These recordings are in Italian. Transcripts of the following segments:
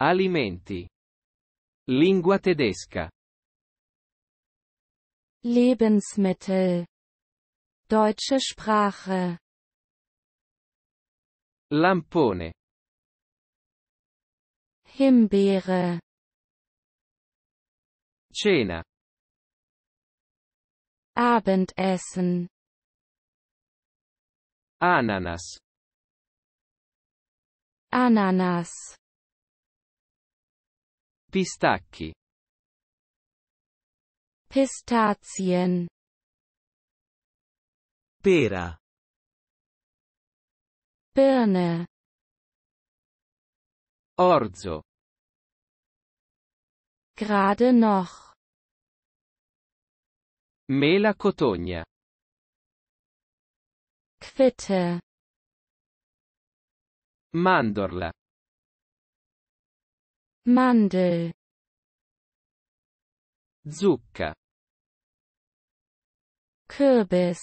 Alimenti. Lingua tedesca. Lebensmittel. Deutsche Sprache. Lampone. Himbeere. Cena. Abendessen. Ananas. Ananas. Pistacchi. Pistazien. Pera. Birne. Orzo. Grade noch. Mela cotogna. Quitte. Mandorla. Mandel Zucca Kürbis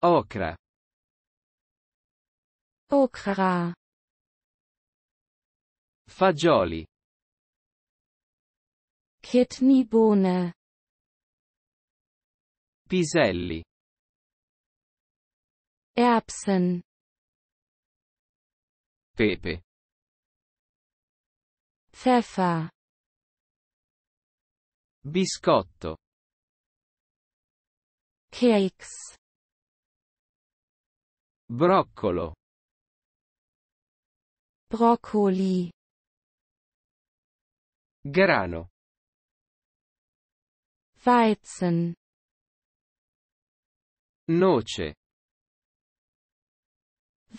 Okra Okra Fagioli bone. Piselli Erbsen Pepe Pfeffer. Biscotto. Keks. Broccolo. Broccoli. Grano. Weizen. Noce.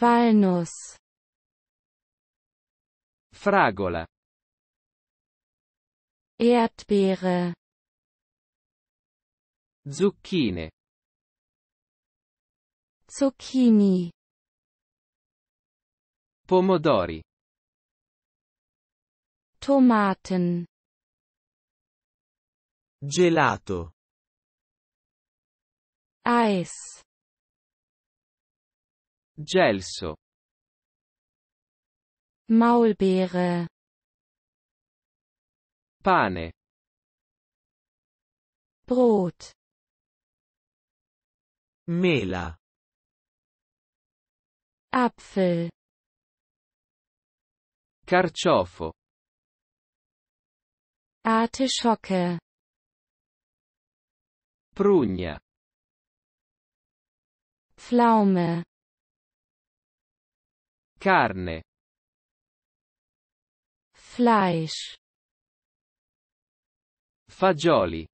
Walnuss. Fragola. Erdbeere Zucchine Zucchini Pomodori Tomaten Gelato Eis Gelso Maulbeere pane brood mela apfel carciofo artischocke prugna pflaume carne Fleisch Fagioli.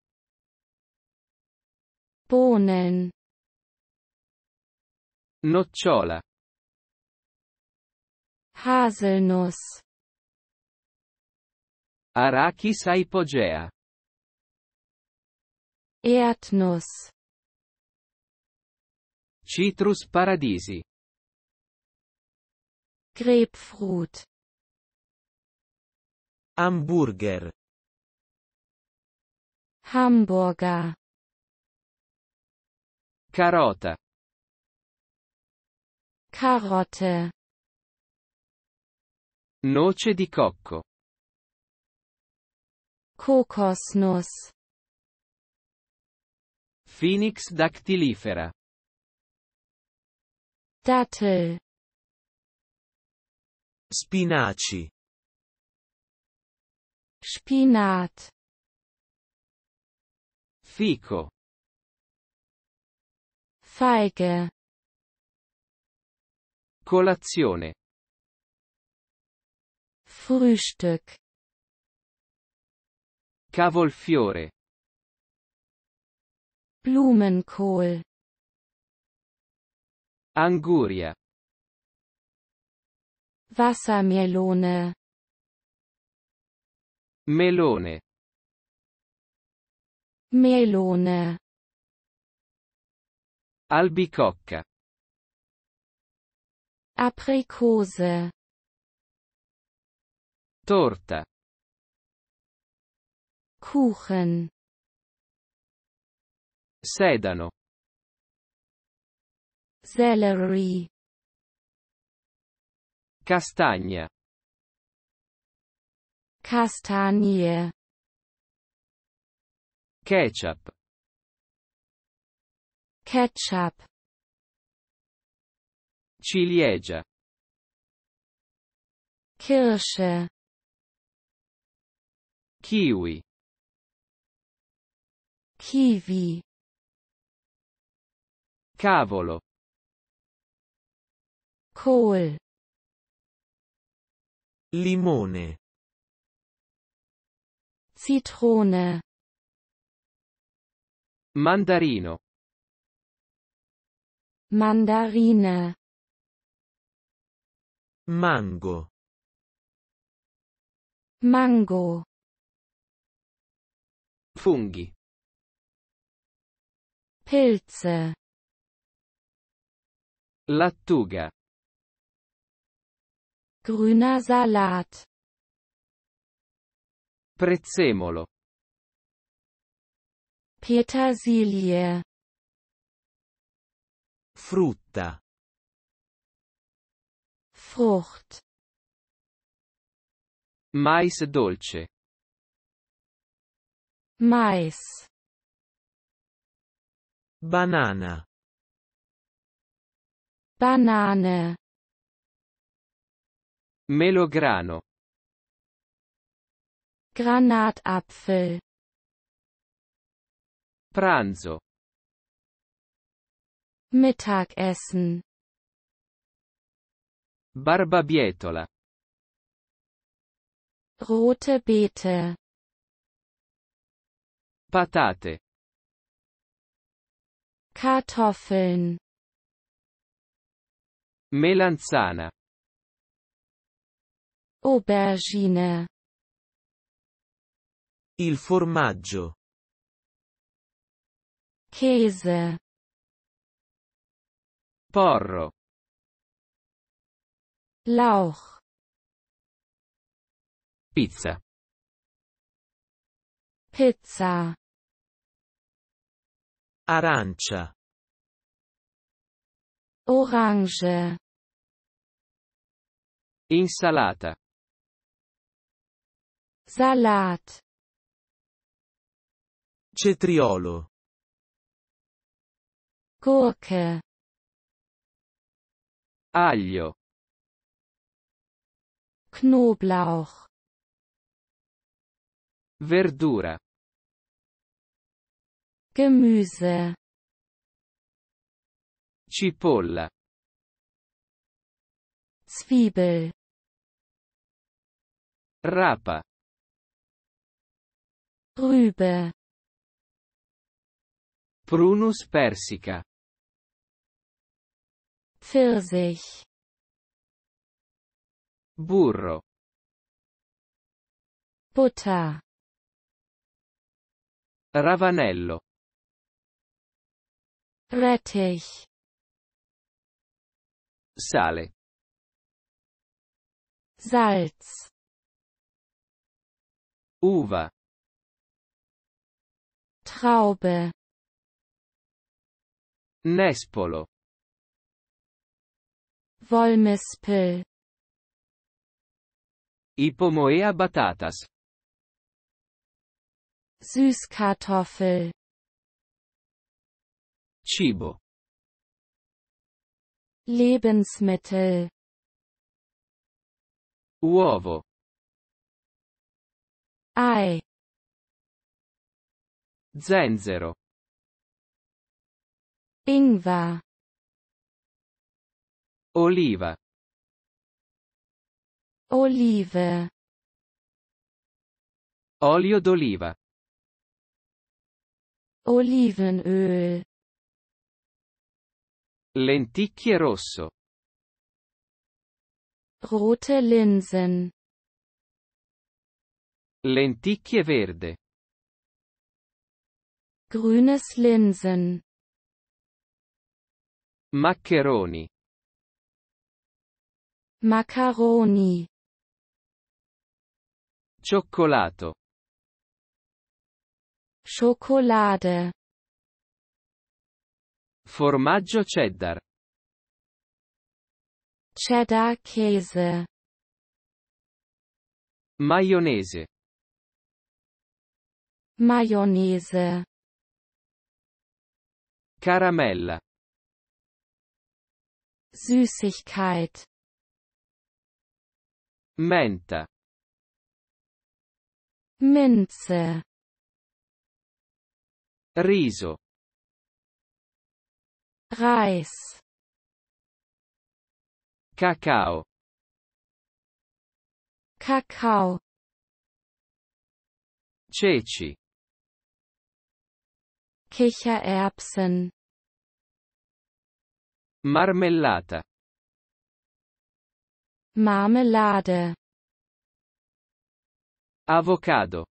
Bohnen. Nocciola. Haselnuss. Arachis aipogea. Erdnuss. Citrus paradisi. Grapefruit. Hamburger. Hamburger. Carota. Carotte. Noce di cocco. Kokosnuss. Phoenix dactilifera. Dattel. Spinaci. Spinat. Fico. Feige. Colazione. Frühstück. Cavolfiore. Blumenkohl. Anguria. Wassermelone. Melone. Melone. Albicocca. Apricose. Torta. Kuchen. Sedano. Celery. Castagna. Castagne. Ketchup. Ketchup. Ciliegia. Kirsche. Kiwi. Kiwi. Cavolo. Kohl. Limone. Zitrone. Mandarino. Mandarina. Mango. Mango. Funghi. Pilze. Lattuga. Grüner Salat. Prezzemolo. Petersilie Frutta Frucht Mais dolce Mais Banana Banane Melograno Granatapfel Pranzo. Mittagessen. Barbabietola. Rote Beete. Patate. Kartoffeln. Melanzana. Aubergine. Il formaggio. Chiesa. Porro. Lauch. Pizza. Pizza. Arancia. Orange. Insalata. Salat. Cetriolo. Gurke Aglio Knoblauch Verdura Gemüse Cipolla Zwiebel Rapa Rübe Prunus persica Pfirsich Burro Butter Ravanello Rettich Sale Salz Uva Traube Nespolo Wollmispel. Ipomoea batatas. Süßkartoffel. Cibo. Lebensmittel. Uovo. Ei. Zenzero. Ingwer. Oliva. Olive. Olio d'oliva. Olivenöl. Lenticchie rosso. Rote Linsen. Lenticchie verde. Grünes Linsen. Maccheroni. Macaroni. Cioccolato. Cioccolade. Formaggio cheddar. Cheddar Käse. Maionese. Maionese. Caramella. Süßigkeit. Menta. Minze. Riso. Reis. Cacao. Cacao. Ceci. Kichererbsen. Marmellata. Marmelade. Avocado.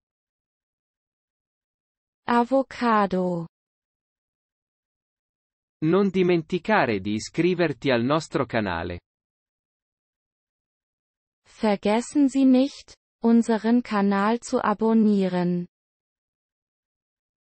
Avocado. Non dimenticare di iscriverti al nostro canale. Vergessen Sie nicht, unseren Kanal zu abonnieren.